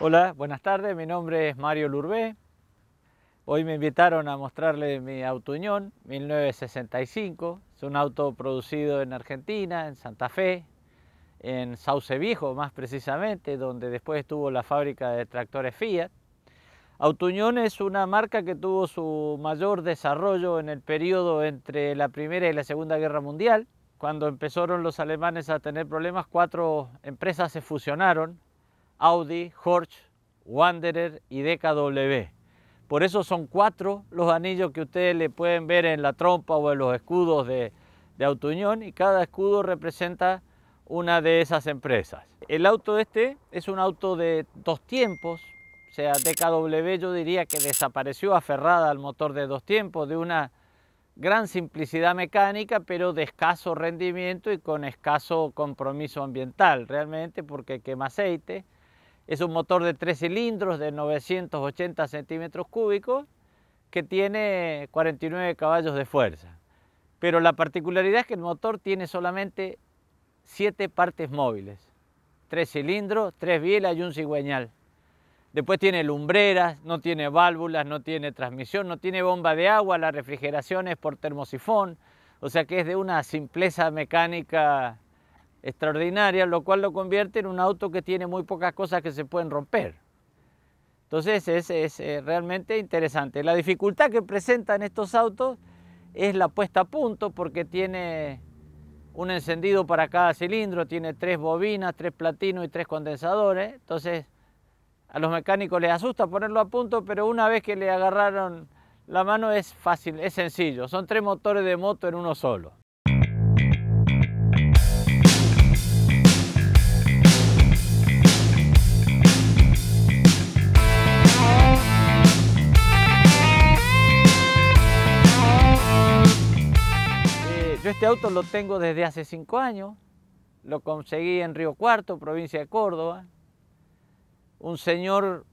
Hola, buenas tardes, mi nombre es Mario Lurbé. Hoy me invitaron a mostrarle mi Autoñón 1965. Es un auto producido en Argentina, en Santa Fe, en Sauce Viejo más precisamente, donde después estuvo la fábrica de tractores Fiat. Autuñón es una marca que tuvo su mayor desarrollo en el periodo entre la Primera y la Segunda Guerra Mundial. Cuando empezaron los alemanes a tener problemas, cuatro empresas se fusionaron Audi, Horch, Wanderer y DKW. Por eso son cuatro los anillos que ustedes le pueden ver en la trompa o en los escudos de, de Unión y cada escudo representa una de esas empresas. El auto este es un auto de dos tiempos, o sea, DKW yo diría que desapareció aferrada al motor de dos tiempos, de una gran simplicidad mecánica, pero de escaso rendimiento y con escaso compromiso ambiental, realmente porque quema aceite, es un motor de tres cilindros de 980 centímetros cúbicos que tiene 49 caballos de fuerza. Pero la particularidad es que el motor tiene solamente siete partes móviles. Tres cilindros, tres bielas y un cigüeñal. Después tiene lumbreras, no tiene válvulas, no tiene transmisión, no tiene bomba de agua, la refrigeración es por termosifón. O sea que es de una simpleza mecánica extraordinaria, lo cual lo convierte en un auto que tiene muy pocas cosas que se pueden romper. Entonces es, es eh, realmente interesante. La dificultad que presentan estos autos es la puesta a punto porque tiene un encendido para cada cilindro, tiene tres bobinas, tres platinos y tres condensadores. Entonces a los mecánicos les asusta ponerlo a punto, pero una vez que le agarraron la mano es fácil, es sencillo. Son tres motores de moto en uno solo. este auto lo tengo desde hace cinco años, lo conseguí en Río Cuarto, provincia de Córdoba. Un señor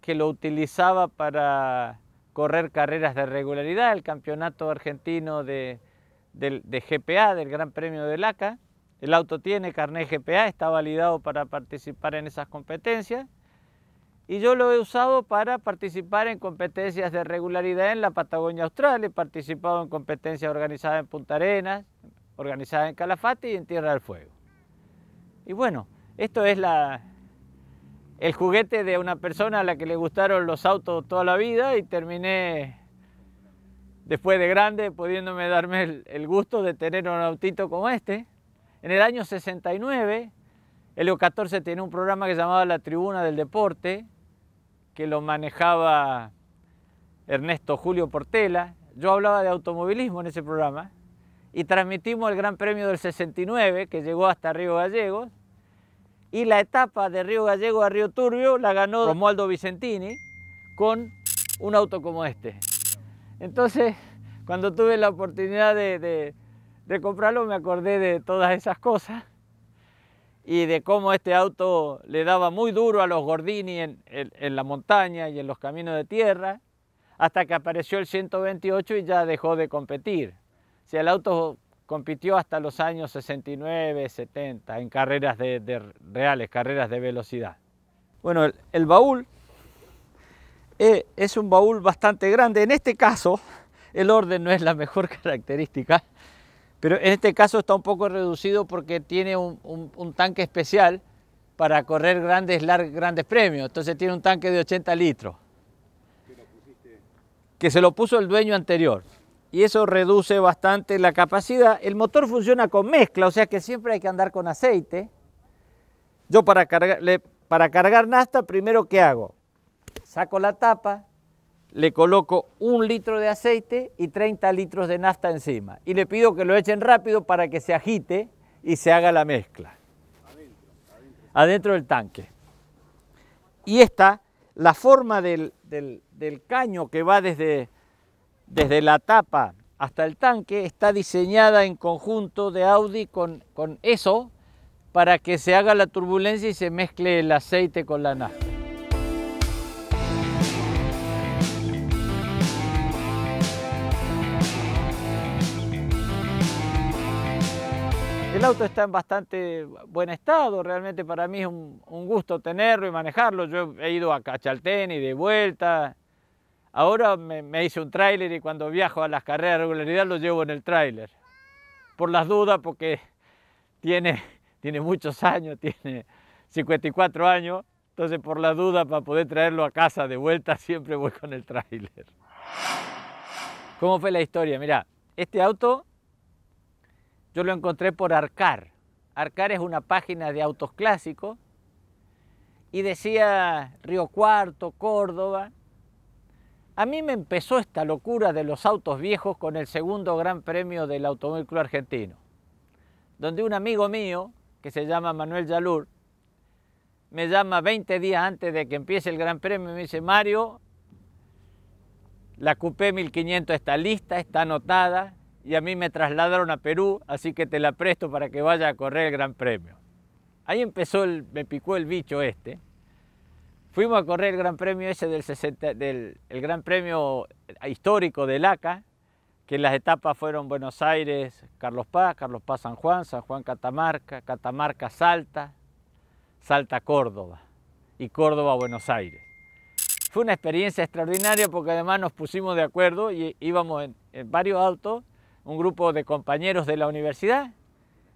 que lo utilizaba para correr carreras de regularidad, el campeonato argentino de, de GPA, del Gran Premio de LACA. El auto tiene carnet GPA, está validado para participar en esas competencias y yo lo he usado para participar en competencias de regularidad en la Patagonia Austral, he participado en competencias organizadas en Punta Arenas, organizadas en Calafate y en Tierra del Fuego. Y bueno, esto es la, el juguete de una persona a la que le gustaron los autos toda la vida y terminé después de grande pudiéndome darme el, gusto de tener un autito como este. En el año 69, Helio 14 tiene un programa que se llamaba La Tribuna del Deporte, que lo manejaba Ernesto Julio Portela. Yo hablaba de automovilismo en ese programa y transmitimos el Gran Premio del 69 que llegó hasta Río Gallegos y la etapa de Río Gallegos a Río Turbio la ganó Romualdo Vicentini con un auto como este. Entonces, cuando tuve la oportunidad de comprarlo me acordé de todas esas cosas y de cómo este auto le daba muy duro a los Gordini en, la montaña y en los caminos de tierra, hasta que apareció el 128 y ya dejó de competir. Si el auto compitió hasta los años 69, 70, en carreras de, reales, carreras de velocidad. Bueno, el, baúl eh, es un baúl bastante grande. En este caso, el orden no es la mejor característica, pero en este caso está un poco reducido porque tiene un, tanque especial para correr grandes, grandes premios. Entonces tiene un tanque de 80 litros. Que se lo puso el dueño anterior. Y eso reduce bastante la capacidad. El motor funciona con mezcla, o sea que siempre hay que andar con aceite. Yo para cargar, para cargar nafta, primero ¿qué hago? Saco la tapa, le coloco un litro de aceite y 30 litros de nafta encima. Y le pido que lo echen rápido para que se agite y se haga la mezcla. Adentro, del tanque. Y esta, la forma del, del caño que va desde, desde, la tapa hasta el tanque, está diseñada en conjunto de Audi con, con eso para que se haga la turbulencia y se mezcle el aceite con la nafta. El auto está en bastante buen estado, realmente para mí es un, gusto tenerlo y manejarlo. Yo he ido a Cachalten y de vuelta. Ahora me, hice un tráiler y cuando viajo a las carreras de regularidad lo llevo en el tráiler. Por las dudas, porque tiene, tiene muchos años, tiene 54 años. Entonces, por la duda, para poder traerlo a casa de vuelta, siempre voy con el tráiler. ¿Cómo fue la historia? Mirá, este auto yo lo encontré por Arcar. Arcar es una página de autos clásicos y decía Río Cuarto, Córdoba. A mí me empezó esta locura de los autos viejos con el segundo gran premio del Automóvil Club Argentino, donde un amigo mío, que se llama Manuel Yalur, me llama 20 días antes de que empiece el gran premio y me dice, Mario, la Coupé 1500 está lista, está anotada, y a mí me trasladaron a Perú, así que te la presto para que vaya a correr el Gran Premio. Ahí empezó, me picó el bicho este. Fuimos a correr el Gran Premio ese del del, el Gran Premio histórico de LACA, que las etapas fueron Buenos Aires, Carlos Paz, Carlos Paz San Juan, San Juan Catamarca, Catamarca Salta, Salta Córdoba y Córdoba Buenos Aires. Fue una experiencia extraordinaria porque además nos pusimos de acuerdo y íbamos en, en varios autos un grupo de compañeros de la universidad.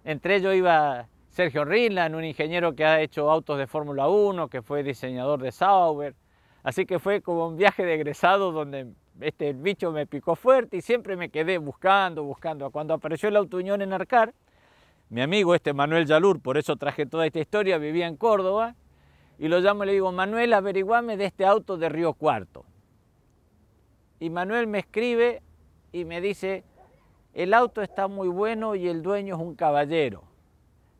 Entre ellos iba Sergio Rillan, un ingeniero que ha hecho autos de Fórmula 1, que fue diseñador de Sauber. Así que fue como un viaje de egresado donde este, bicho me picó fuerte y siempre me quedé buscando, buscando. Cuando apareció el auto Unión en Arcar, mi amigo este Manuel Yalur, por eso traje toda esta historia, vivía en Córdoba, y lo llamo y le digo, Manuel, averiguame de este auto de Río Cuarto. Y Manuel me escribe y me dice, el auto está muy bueno y el dueño es un caballero.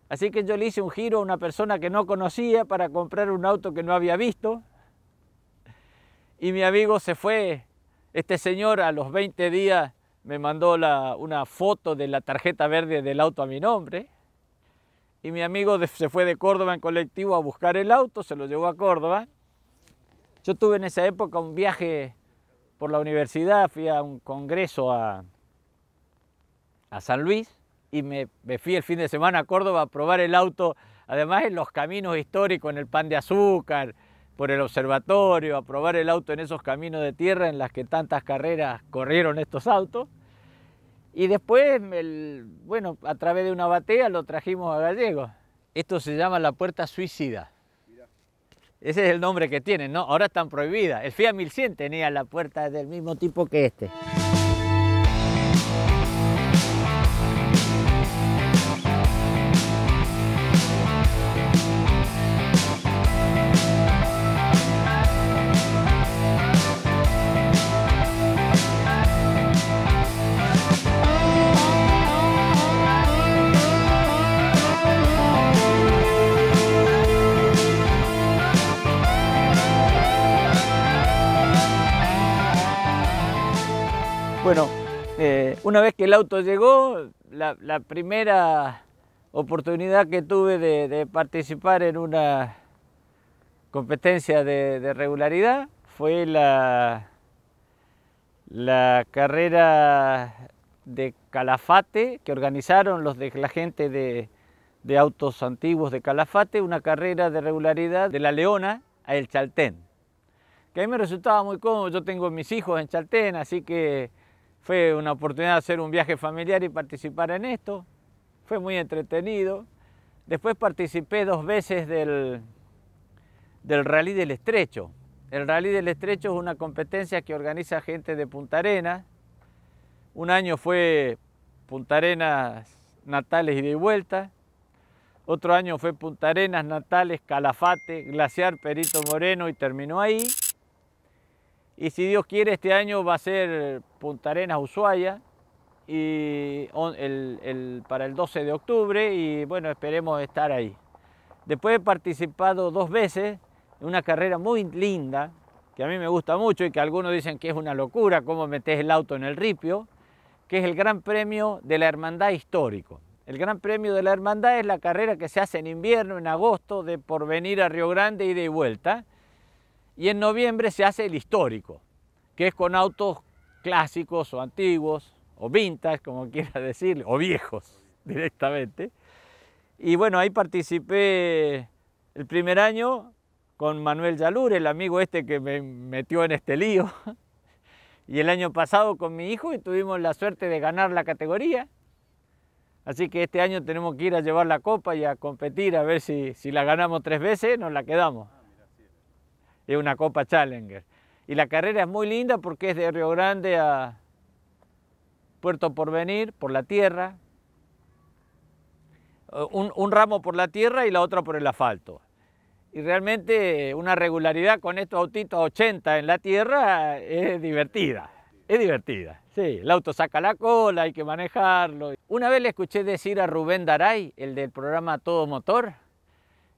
Así que yo le hice un giro a una persona que no conocía para comprar un auto que no había visto. Y mi amigo se fue. Este señor a los 20 días me mandó una foto de la tarjeta verde del auto a mi nombre. Y mi amigo se fue de Córdoba en colectivo a buscar el auto, se lo llevó a Córdoba. Yo tuve en esa época un viaje por la universidad, fui a un congreso a, a San Luis y me, fui el fin de semana a Córdoba a probar el auto, además en los caminos históricos, en el Pan de Azúcar, por el observatorio, a probar el auto en esos caminos de tierra en las que tantas carreras corrieron estos autos. Y después, bueno, a través de una batea lo trajimos a Gallegos. Esto se llama la puerta suicida. Ese es el nombre que tienen, ¿no? Ahora están prohibidas. El FIA 1100 tenía la puerta del mismo tipo que este. Una vez que el auto llegó, la, primera oportunidad que tuve de, participar en una competencia de, regularidad fue la, carrera de Calafate que organizaron los de la gente de, autos antiguos de Calafate, una carrera de regularidad de La Leona a El Chaltén, que a mí me resultaba muy cómodo, yo tengo mis hijos en Chaltén, así que fue una oportunidad de hacer un viaje familiar y participar en esto. Fue muy entretenido. Después participé dos veces del, del Rally del Estrecho. El Rally del Estrecho es una competencia que organiza gente de Punta Arenas. Un año fue Punta Arenas Natales y de vuelta. Otro año fue Punta Arenas, Natales, Calafate, Glaciar, Perito Moreno y terminó ahí. Y si Dios quiere, este año va a ser Punta Arenas, Ushuaia, y para el 12 de octubre, y bueno, esperemos estar ahí. Después he participado dos veces en una carrera muy linda, que a mí me gusta mucho y que algunos dicen que es una locura cómo metes el auto en el ripio, que es el Gran Premio de la Hermandad Histórico. El Gran Premio de la Hermandad es la carrera que se hace en invierno, en agosto, de por venir a Río Grande, y de vuelta. Y en noviembre se hace el histórico, que es con autos clásicos o antiguos, o vintage, como quiera decirlo, o viejos directamente. Y bueno, ahí participé el primer año con Manuel Yalur, el amigo este que me metió en este lío. Y el año pasado con mi hijo y tuvimos la suerte de ganar la categoría. Así que este año tenemos que ir a llevar la copa y a competir a ver si, si la ganamos tres veces, nos la quedamos es una Copa Challenger. Y la carrera es muy linda porque es de Río Grande a Puerto Porvenir, por la tierra. Eh, un, un ramo por la tierra y la otra por el asfalto. Y realmente eh, una regularidad con estos autitos 80 en la tierra eh, es divertida. Es divertida, sí. El auto saca la cola, hay que manejarlo. Una vez le escuché decir a Rubén Daray, el del programa Todo Motor,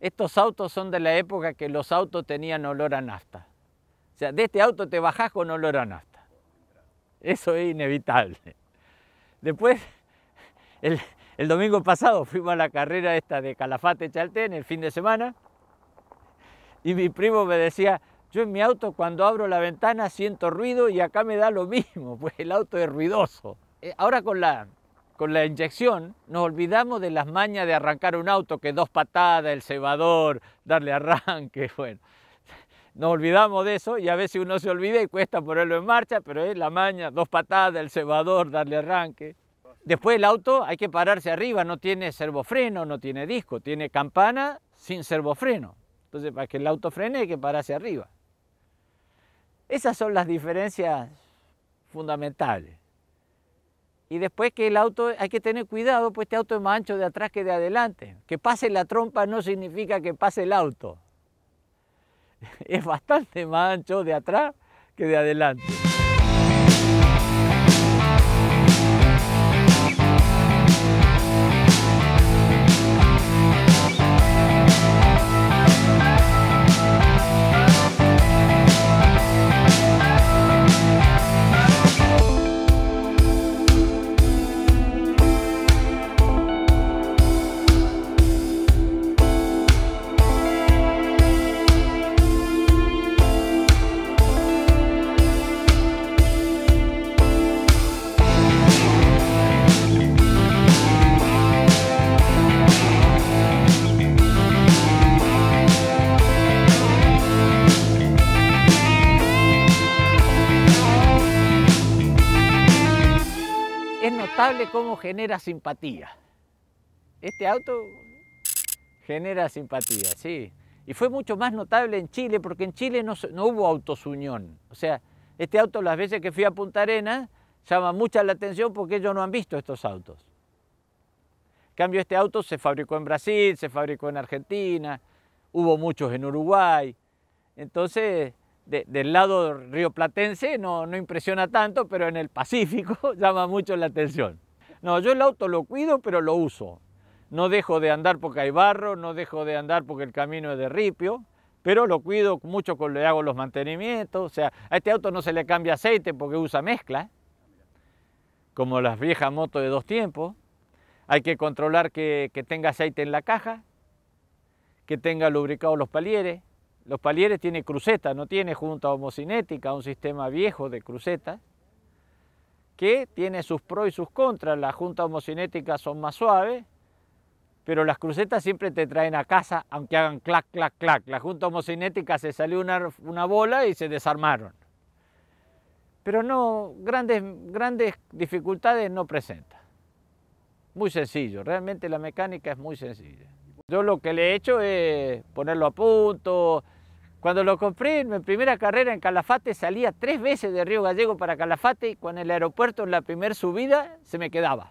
estos autos son de la época que los autos tenían olor a nafta. O sea, de este auto te bajás con olor a nafta. Eso es inevitable. Después, el, domingo pasado fuimos a la carrera esta de Calafate Chaltén, el fin de semana, y mi primo me decía, yo en mi auto cuando abro la ventana siento ruido y acá me da lo mismo, pues el auto es ruidoso. Eh, ahora con la con la inyección nos olvidamos de las mañas de arrancar un auto, que dos patadas, el cebador, darle arranque, bueno. Nos olvidamos de eso y a veces uno se olvida y cuesta ponerlo en marcha, pero es la maña, dos patadas, el cebador, darle arranque. Después el auto hay que pararse arriba, no tiene servofreno, no tiene disco, tiene campana sin servofreno. Entonces para que el auto frene hay que pararse arriba. Esas son las diferencias fundamentales. Y después que el auto, hay que tener cuidado, pues este auto es más ancho de atrás que de adelante. Que pase la trompa no significa que pase el auto. Es bastante más ancho de atrás que de adelante. es notable cómo genera simpatía. Este auto genera simpatía, sí. Y fue mucho más notable en Chile, porque en Chile no, hubo autos unión. O sea, este auto las veces que fui a Punta Arenas llama mucha la atención porque ellos no han visto estos autos. cambio, este auto se fabricó en Brasil, se fabricó en Argentina, hubo muchos en Uruguay. Entonces, del lado rioplatense no, no impresiona tanto, pero en el Pacífico llama mucho la atención. No, yo el auto lo cuido, pero lo uso. No dejo de andar porque hay barro, no dejo de andar porque el camino es de ripio, pero lo cuido mucho, con, le hago los mantenimientos. O sea, a este auto no se le cambia aceite porque usa mezcla, como las viejas motos de dos tiempos. Hay que controlar que, que tenga aceite en la caja, que tenga lubricados los palieres, los palieres tienen cruceta, no tiene junta homocinética, un sistema viejo de crucetas, que tiene sus pros y sus contras. Las juntas homocinéticas son más suaves, pero las crucetas siempre te traen a casa, aunque hagan clac, clac, clac. La junta homocinética se salió una, bola y se desarmaron. Pero no, grandes, grandes dificultades no presenta. Muy sencillo, realmente la mecánica es muy sencilla. Yo lo que le he hecho es ponerlo a punto, cuando lo compré en mi primera carrera en Calafate salía tres veces de Río Gallego para Calafate y con el aeropuerto en la primera subida se me quedaba.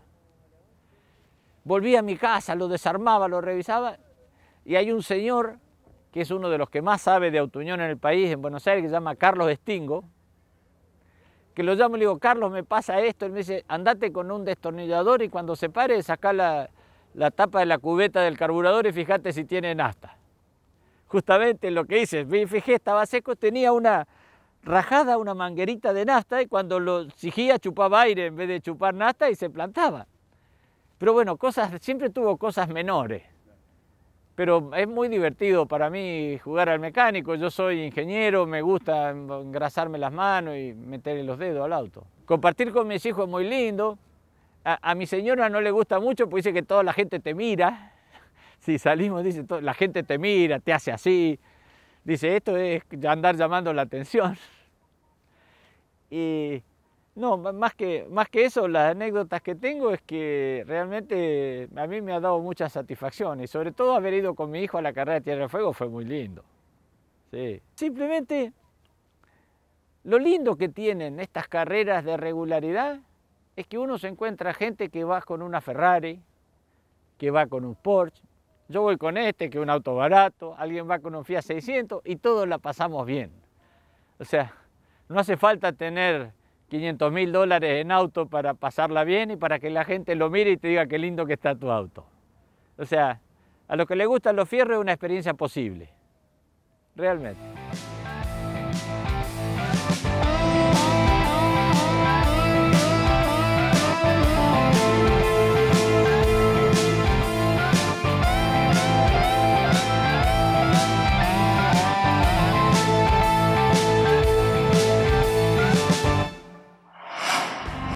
Volví a mi casa, lo desarmaba, lo revisaba y hay un señor que es uno de los que más sabe de Autuñón en el país, en Buenos Aires, que se llama Carlos Estingo, que lo llamo y le digo, Carlos, me pasa esto. y me dice, andate con un destornillador y cuando se pare, saca la, la tapa de la cubeta del carburador y fíjate si tiene nafta justamente lo que hice. Me fijé, estaba seco, tenía una rajada, una manguerita de nasta y cuando lo exigía chupaba aire en vez de chupar nasta y se plantaba. Pero bueno, cosas, siempre tuvo cosas menores. Pero es muy divertido para mí jugar al mecánico. Yo soy ingeniero, me gusta engrasarme las manos y meterle los dedos al auto. Compartir con mis hijos es muy lindo. A, a mi señora no le gusta mucho porque dice que toda la gente te mira si salimos, dice, la gente te mira, te hace así. Dice, esto es andar llamando la atención. Y no, más que, más que eso, las anécdotas que tengo es que realmente a mí me ha dado mucha satisfacción y sobre todo haber ido con mi hijo a la carrera de Tierra del Fuego fue muy lindo. Simplemente lo lindo que tienen estas carreras de regularidad es que uno se encuentra gente que va con una Ferrari, que va con un Porsche, yo voy con este, que es un auto barato, alguien va con un Fiat 600 y todos la pasamos bien. O sea, no hace falta tener 500 mil dólares en auto para pasarla bien y para que la gente lo mire y te diga qué lindo que está tu auto. O sea, a los que le gustan los fierros es una experiencia posible, realmente.